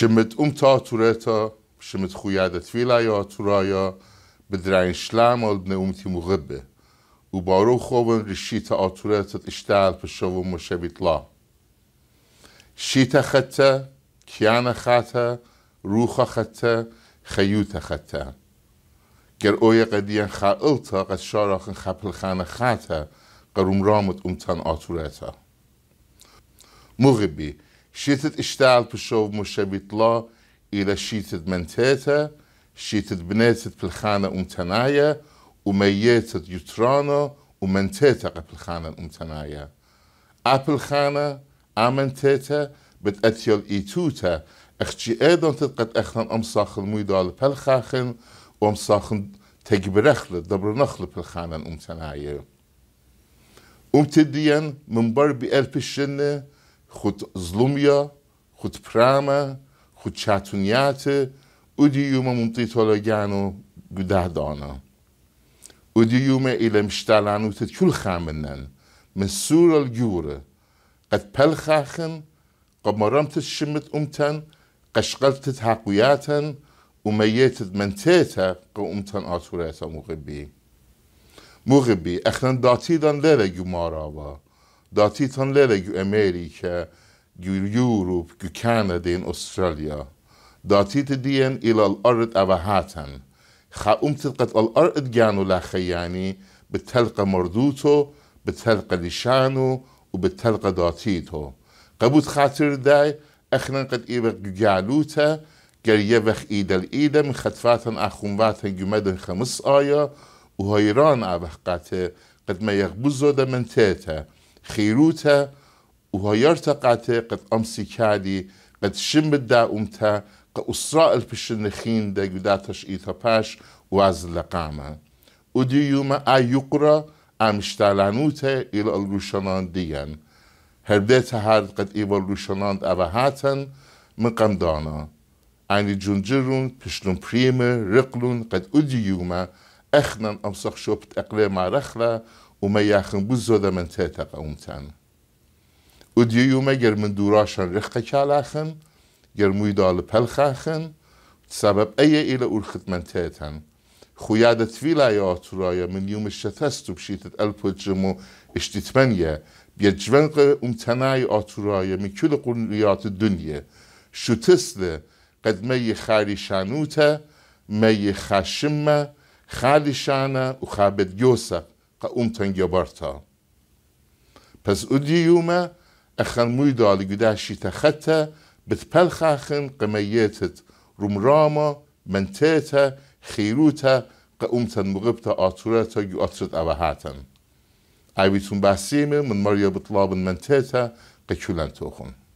شمت ام تا توره تا شمت خویاد تفیلا یا تورا یا بدرین شلام آل امتی مغبه او بارو خوبن رشیت آتوره تا اشتال پشو و مشبیت لا شیت خطا کیان خطا روخ خطا خیوت خطا گر او یه قدیان خایل تا قد شاراخن خپل خان خطا قروم رامت امتان آتوره تا مغبی شيتت اشتعل بالشوب مش بيطلع إلى شيتت منتاتا شيتت بناتت بالخانة أمتنايا وميتت يترانا ومنتاتا قبل الخانة أمتنايا أبل خانة آمنتاتا بتأتيال إيتوتا اختي ايضا تتقد اخنا امساخ الميدال بالخاخن وامساخ تجبرخل دبر نخل بالخانن امتنايه امتديا من بربي الف الشنه خود ظلمیا خود پرامه، خود چتونیات او دیوم ممتی تولا گانو گده دانا او دیوم ایلمشتالانو تد کل خامنن مسور الگیور قد پل خاخن قد مرام شمت امتن قشقل تد حقویاتن و میتد منتیتا قد امتن آتوریتا مغبی مغبی اخنان دان لره گمارا داتي تن لالا جو امريكا جو يوروب جو كندا ان استراليا داتي تدين الى الارض ابا هاتن خا ام تلقت الارض جانو لاخي يعني بتلقى مردوتو بتلقى لشانو وبتلقى داتيتو قبوت خاطر داي اخنا قد ايبق جالوتا قال يبخ ايد الايد من خطفات اخون باتا جمد خمس ايا وهيران ابخ قد ما يغبزو من تيته خيروتا وهيرتقعتا قد أمسي كادي قد شم الداومتا قد أسراء البش النخين دا قداتش إيثا باش واز لقامة ودي يوما آي يقرأ أمشتالانوتا إلى الروشنان ديان هربيتا هارد قد إيبا الروشنان أبهاتا من قمدانا أني جنجرون بشلون بريمر رقلون قد أديوما أخنا أمسخ شوبت أقلام رخلة وما ياخن بزودا من تيتا قومتان وديو يوما جر من دوراشن رخ كالاخن جر ميدال بلخاخن سبب أي إلى أرخت من تيتان خيادة فيلا يا ترايا من يوم الشتست بشيتة ألف وجمو اشتتمنيا بيجفنق أمتناي أترايا من كل قنيات الدنيا شو تسل قد مي خالي شانوتا مي خاشمة خالي شانا وخابد يوسف قوم تنگی بارتا پس او دیومه اخن موی دالی گداشی تخطا بت پل خاخن قمیتت روم راما منتیتا خیروتا قوم تن مغبتا آتورتا گو آترت اوهاتا ایوی بحثیم من ماریا بطلاب منتیتا قچولن توخون